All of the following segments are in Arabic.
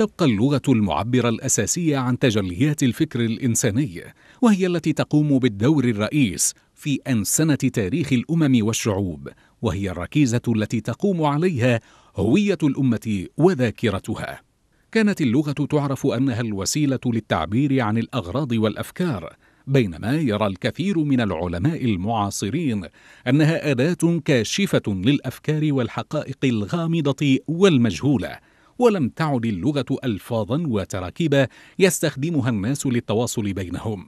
تبقى اللغة المعبرة الأساسية عن تجليات الفكر الإنساني، وهي التي تقوم بالدور الرئيس في أنسنة تاريخ الأمم والشعوب، وهي الركيزة التي تقوم عليها هوية الأمة وذاكرتها. كانت اللغة تعرف أنها الوسيلة للتعبير عن الأغراض والأفكار، بينما يرى الكثير من العلماء المعاصرين انها اداه كاشفه للافكار والحقائق الغامضه والمجهوله ولم تعد اللغة ألفاظا وتراكيب يستخدمها الناس للتواصل بينهم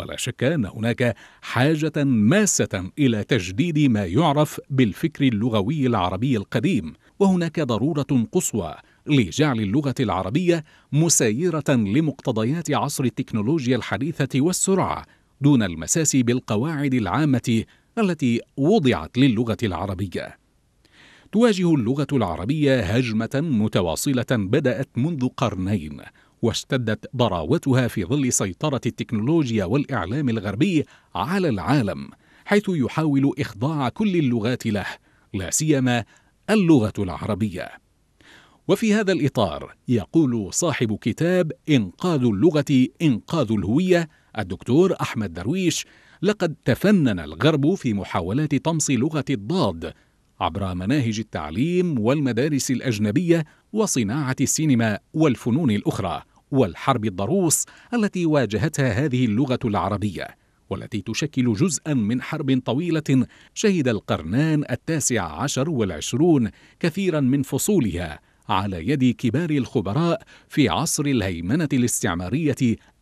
ولا شك أن هناك حاجة ماسة إلى تجديد ما يعرف بالفكر اللغوي العربي القديم وهناك ضرورة قصوى لجعل اللغة العربية مسيرة لمقتضيات عصر التكنولوجيا الحديثة والسرعة دون المساس بالقواعد العامة التي وضعت للغة العربية تواجه اللغة العربية هجمة متواصلة بدأت منذ قرنين واشتدت ضراوتها في ظل سيطرة التكنولوجيا والإعلام الغربي على العالم حيث يحاول إخضاع كل اللغات له لا سيما اللغة العربية وفي هذا الإطار يقول صاحب كتاب إنقاذ اللغة إنقاذ الهوية الدكتور أحمد درويش لقد تفنن الغرب في محاولات طمس لغة الضاد عبر مناهج التعليم والمدارس الأجنبية وصناعة السينما والفنون الأخرى والحرب الضروس التي واجهتها هذه اللغة العربية والتي تشكل جزءا من حرب طويلة شهد القرنان التاسع عشر والعشرون كثيرا من فصولها على يد كبار الخبراء في عصر الهيمنة الاستعمارية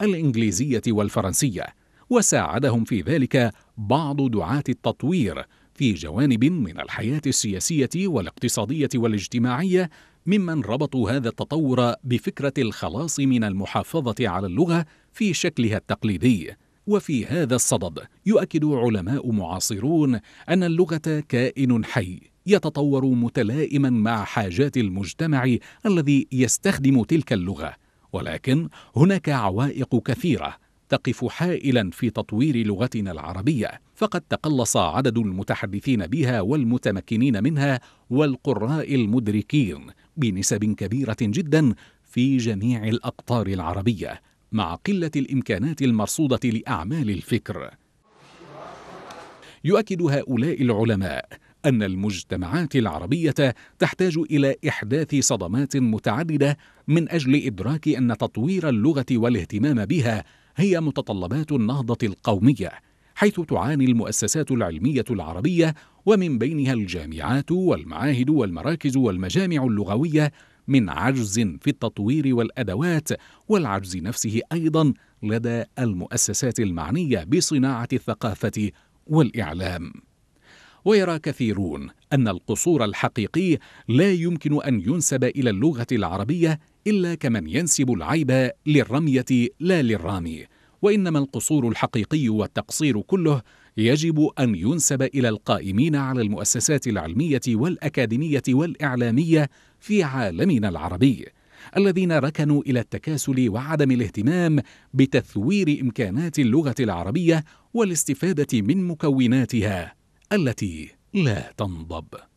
الإنجليزية والفرنسية وساعدهم في ذلك بعض دعاة التطوير في جوانب من الحياة السياسية والاقتصادية والاجتماعية ممن ربطوا هذا التطور بفكرة الخلاص من المحافظة على اللغة في شكلها التقليدي وفي هذا الصدد يؤكد علماء معاصرون أن اللغة كائن حي يتطور متلائما مع حاجات المجتمع الذي يستخدم تلك اللغة ولكن هناك عوائق كثيرة تقف حائلا في تطوير لغتنا العربية فقد تقلص عدد المتحدثين بها والمتمكنين منها والقراء المدركين بنسب كبيرة جدا في جميع الأقطار العربية مع قلة الإمكانات المرصودة لأعمال الفكر يؤكد هؤلاء العلماء أن المجتمعات العربية تحتاج إلى إحداث صدمات متعددة من أجل إدراك أن تطوير اللغة والاهتمام بها هي متطلبات النهضة القومية حيث تعاني المؤسسات العلمية العربية ومن بينها الجامعات والمعاهد والمراكز والمجامع اللغوية من عجز في التطوير والأدوات والعجز نفسه أيضا لدى المؤسسات المعنية بصناعة الثقافة والإعلام ويرى كثيرون أن القصور الحقيقي لا يمكن أن ينسب إلى اللغة العربية إلا كمن ينسب العيب للرمية لا للرامي وإنما القصور الحقيقي والتقصير كله يجب أن ينسب إلى القائمين على المؤسسات العلمية والأكاديمية والإعلامية في عالمنا العربي الذين ركنوا إلى التكاسل وعدم الاهتمام بتثوير إمكانات اللغة العربية والاستفادة من مكوناتها التي لا تنضب